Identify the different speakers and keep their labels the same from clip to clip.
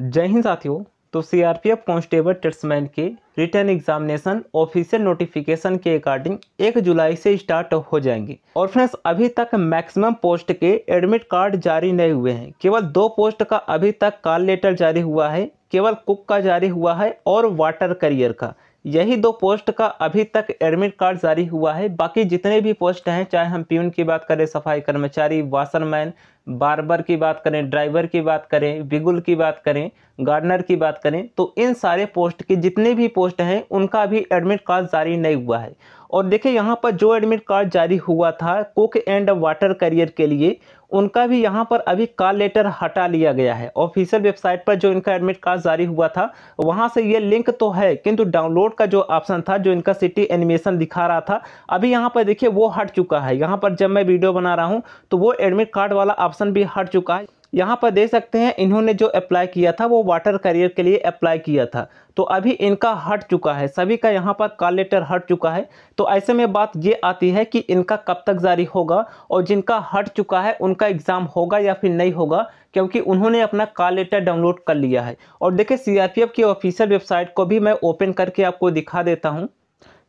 Speaker 1: जय हिंद साथियों तो सीआरपीएफ कांस्टेबल ट्रेड्समैन के रिटर्न एग्जामिनेशन ऑफिशियल नोटिफिकेशन के अकॉर्डिंग एक जुलाई से स्टार्ट हो जाएंगे और फ्रेंड्स अभी तक मैक्सिमम पोस्ट के एडमिट कार्ड जारी नहीं हुए हैं केवल दो पोस्ट का अभी तक कॉल लेटर जारी हुआ है केवल कुक का जारी हुआ है और वाटर करियर का यही दो पोस्ट का अभी तक एडमिट कार्ड जारी हुआ है बाकी जितने भी पोस्ट हैं चाहे हम पीयून की बात करें सफाई कर्मचारी वाशरमैन बार्बर की बात करें ड्राइवर की बात करें बिगुल की बात करें गार्डनर की बात करें तो इन सारे पोस्ट के जितने भी पोस्ट हैं उनका अभी एडमिट कार्ड जारी नहीं हुआ है और देखिए यहाँ पर जो एडमिट कार्ड जारी हुआ था कुक एंड वाटर करियर के लिए उनका भी यहाँ पर अभी कॉल लेटर हटा लिया गया है ऑफिशियल वेबसाइट पर जो इनका एडमिट कार्ड जारी हुआ था वहाँ से ये लिंक तो है किंतु डाउनलोड का जो ऑप्शन था जो इनका सिटी एनिमेशन दिखा रहा था अभी यहाँ पर देखिए वो हट चुका है यहाँ पर जब मैं वीडियो बना रहा हूँ तो वो एडमिट कार्ड वाला ऑप्शन भी हट चुका है यहाँ पर देख सकते हैं इन्होंने जो अप्लाई किया था वो वाटर करियर के लिए अप्लाई किया था तो अभी इनका हट चुका है सभी का यहाँ पर कॉल लेटर हट चुका है तो ऐसे में बात ये आती है कि इनका कब तक जारी होगा और जिनका हट चुका है उनका एग्ज़ाम होगा या फिर नहीं होगा क्योंकि उन्होंने अपना कॉल लेटर डाउनलोड कर लिया है और देखिए सी की ऑफिशियल वेबसाइट को भी मैं ओपन करके आपको दिखा देता हूँ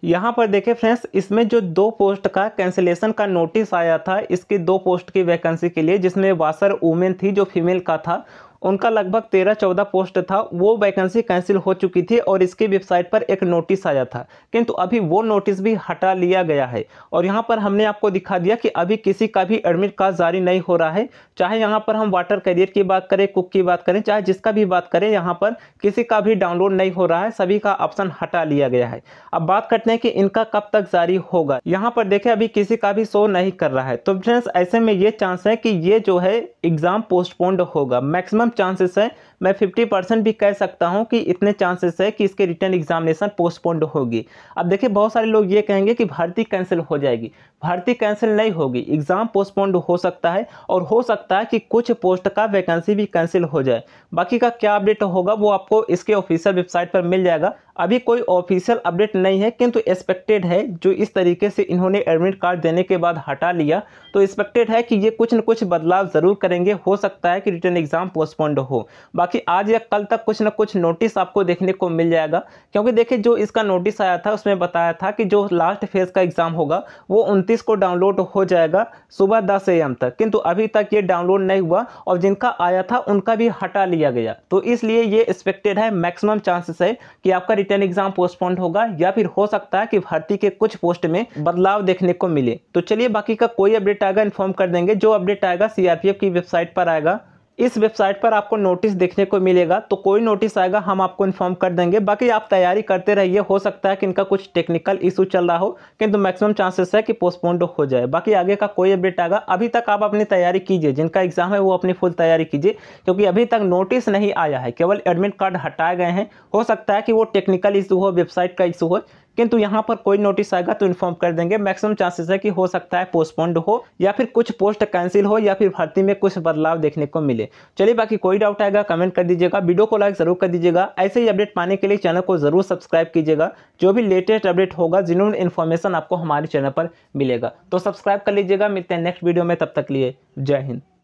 Speaker 1: यहाँ पर देखें फ्रेंड्स इसमें जो दो पोस्ट का कैंसिलेशन का नोटिस आया था इसकी दो पोस्ट की वैकेंसी के लिए जिसमें वासर वुमेन थी जो फीमेल का था उनका लगभग तेरह चौदह पोस्ट था वो वैकेंसी कैंसिल हो चुकी थी और इसकी वेबसाइट पर एक नोटिस आया था किंतु अभी वो नोटिस भी हटा लिया गया है और यहाँ पर हमने आपको दिखा दिया कि अभी किसी का भी एडमिट कार्ड जारी नहीं हो रहा है चाहे यहाँ पर हम वाटर कैरियर की बात करें कुक की बात करें चाहे जिसका भी बात करें यहाँ पर किसी का भी डाउनलोड नहीं हो रहा है सभी का ऑप्शन हटा लिया गया है अब बात करते हैं कि इनका कब तक जारी होगा यहाँ पर देखें अभी किसी का भी शो नहीं कर रहा है तो फ्रेंड्स ऐसे में ये चांस है कि ये जो है एग्ज़ाम पोस्टपोन्ड होगा मैक्सिमम चांसेस है मैं फिफ्टी परसेंट भी कह सकता हूं कि इतने चांसेस है कि इसके रिटर्न एग्जामिनेशन पोस्टपोन्ड होगी अब देखिए बहुत सारे लोग ये कहेंगे कि भर्ती कैंसिल हो जाएगी भर्ती कैंसिल नहीं होगी एग्ज़ाम पोस्टपोन्ड हो सकता है और हो सकता है कि कुछ पोस्ट का वैकेंसी भी कैंसिल हो जाए बाकी का क्या अपडेट होगा वो आपको इसके ऑफिशियल वेबसाइट पर मिल जाएगा अभी कोई ऑफिशियल अपडेट नहीं है किंतु एक्सपेक्टेड है जो इस तरीके से इन्होंने एडमिट कार्ड देने के बाद हटा लिया तो एक्सपेक्टेड है कि ये कुछ न कुछ बदलाव ज़रूर करेंगे हो सकता है कि रिटर्न एग्ज़ाम पोस्टपोन्ड हो बाकी आज या कल तक कुछ न कुछ नोटिस आपको देखने को मिल जाएगा क्योंकि देखिए जो इसका नोटिस आया था उसमें बताया था कि जो लास्ट फेज़ का एग्ज़ाम होगा वो उनतीस को डाउनलोड हो जाएगा सुबह दस एम तक किंतु अभी तक ये डाउनलोड नहीं हुआ और जिनका आया था उनका भी हटा लिया गया तो इसलिए ये एक्सपेक्टेड है मैक्सिमम चांसेस है कि आपका रिटर्न एग्जाम पोस्टपोन्ड होगा या फिर हो सकता है कि भर्ती के कुछ पोस्ट में बदलाव देखने को मिले तो चलिए बाकी का कोई अपडेट आएगा इन्फॉर्म कर देंगे जो अपडेट आएगा सीआरपीएफ की वेबसाइट पर आएगा इस वेबसाइट पर आपको नोटिस देखने को मिलेगा तो कोई नोटिस आएगा हम आपको इन्फॉर्म कर देंगे बाकी आप तैयारी करते रहिए हो सकता है कि इनका कुछ टेक्निकल इशू चल रहा हो किंतु मैक्सिमम चांसेस है कि पोस्टपोन्ड हो जाए बाकी आगे का कोई अपडेट आएगा अभी तक आप अपनी तैयारी कीजिए जिनका एग्जाम है वो अपनी फुल तैयारी कीजिए क्योंकि अभी तक नोटिस नहीं आया है केवल एडमिट कार्ड हटाए गए हैं हो सकता है कि वो टेक्निकल इशू हो वेबसाइट का इशू हो किंतु यहाँ पर कोई नोटिस आएगा तो इन्फॉर्म कर देंगे मैक्सिमम चांसेस है कि हो सकता है पोस्टपोन्ड हो या फिर कुछ पोस्ट कैंसिल हो या फिर भर्ती में कुछ बदलाव देखने को मिले चलिए बाकी कोई डाउट आएगा कमेंट कर दीजिएगा वीडियो को लाइक जरूर कर दीजिएगा ऐसे ही अपडेट पाने के लिए चैनल को जरूर सब्सक्राइब कीजिएगा जो भी लेटेस्ट अपडेट होगा जिनून इन्फॉर्मेशन आपको हमारे चैनल पर मिलेगा तो सब्सक्राइब कर लीजिएगा मिलते हैं नेक्स्ट वीडियो में तब तक लिए जय हिंद